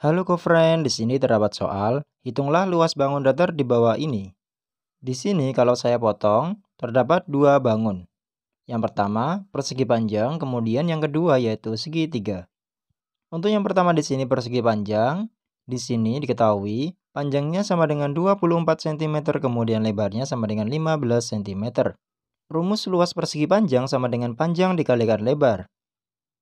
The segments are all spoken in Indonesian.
Halo co-friend, di sini terdapat soal, hitunglah luas bangun datar di bawah ini. Di sini kalau saya potong, terdapat dua bangun. Yang pertama, persegi panjang, kemudian yang kedua yaitu segitiga. Untuk yang pertama di sini persegi panjang, di sini diketahui panjangnya sama dengan 24 cm, kemudian lebarnya sama dengan 15 cm. Rumus luas persegi panjang sama dengan panjang dikalikan lebar.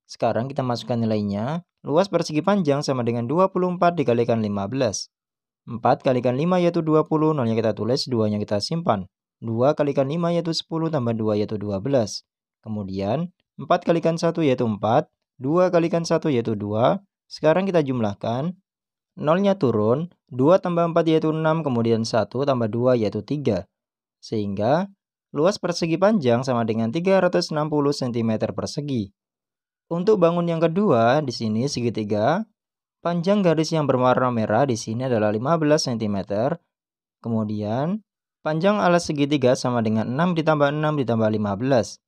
Sekarang kita masukkan nilainya. Luas persegi panjang sama dengan 24 dikalikan 15. 4 kalikan 5 yaitu 20, nolnya kita tulis, 2-nya kita simpan. 2 kalikan 5 yaitu 10, tambah 2 yaitu 12. Kemudian, 4 kalikan 1 yaitu 4, 2 kalikan 1 yaitu 2. Sekarang kita jumlahkan, nolnya turun, 2 tambah 4 yaitu 6, kemudian 1 tambah 2 yaitu 3. Sehingga, luas persegi panjang sama dengan 360 cm persegi. Untuk bangun yang kedua di sini segitiga, panjang garis yang berwarna merah di sini adalah 15 cm. Kemudian panjang alas segitiga sama dengan 6 ditambah 6 ditambah 15.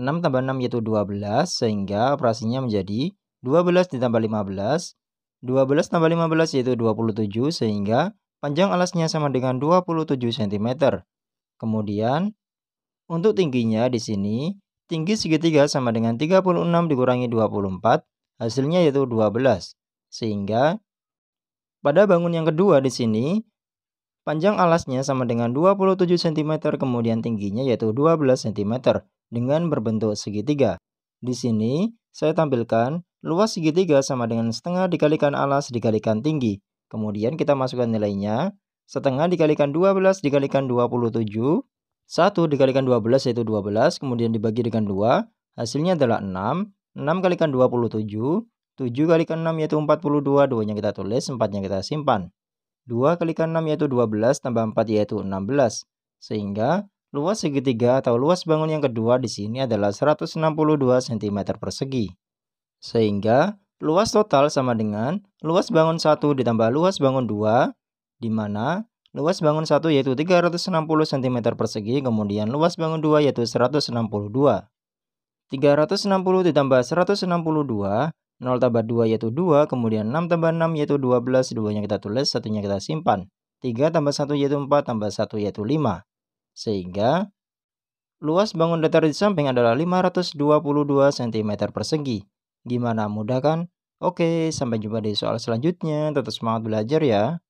6 tambah 6 yaitu 12 sehingga operasinya menjadi 12 ditambah 15. 12 tambah 15 yaitu 27 sehingga panjang alasnya sama dengan 27 cm. Kemudian untuk tingginya di sini Tinggi segitiga sama dengan 36 dikurangi 24, hasilnya yaitu 12. Sehingga pada bangun yang kedua di sini, panjang alasnya sama dengan 27 cm kemudian tingginya yaitu 12 cm dengan berbentuk segitiga. Di sini saya tampilkan luas segitiga sama dengan setengah dikalikan alas dikalikan tinggi. Kemudian kita masukkan nilainya, setengah dikalikan 12 dikalikan 27 1 dikalikan 12 yaitu 12, kemudian dibagi dengan 2, hasilnya adalah 6. 6 kalikan 27, 7 kalikan 6 yaitu 42, 2-nya kita tulis, 4-nya kita simpan. 2 kalikan 6 yaitu 12, tambah 4 yaitu 16. Sehingga luas segitiga atau luas bangun yang kedua di sini adalah 162 cm persegi. Sehingga luas total sama dengan luas bangun 1 ditambah luas bangun 2, di mana Luas bangun 1 yaitu 360 cm persegi, kemudian luas bangun 2 yaitu 162. 360 ditambah 162, 0 tambah 2 yaitu 2, kemudian 6 tambah 6 yaitu 12, 2-nya kita tulis, satunya kita simpan. 3 tambah 1 yaitu 4, tambah 1 yaitu 5. Sehingga, luas bangun datar di samping adalah 522 cm persegi. Gimana mudah kan? Oke, sampai jumpa di soal selanjutnya. Tetap semangat belajar ya.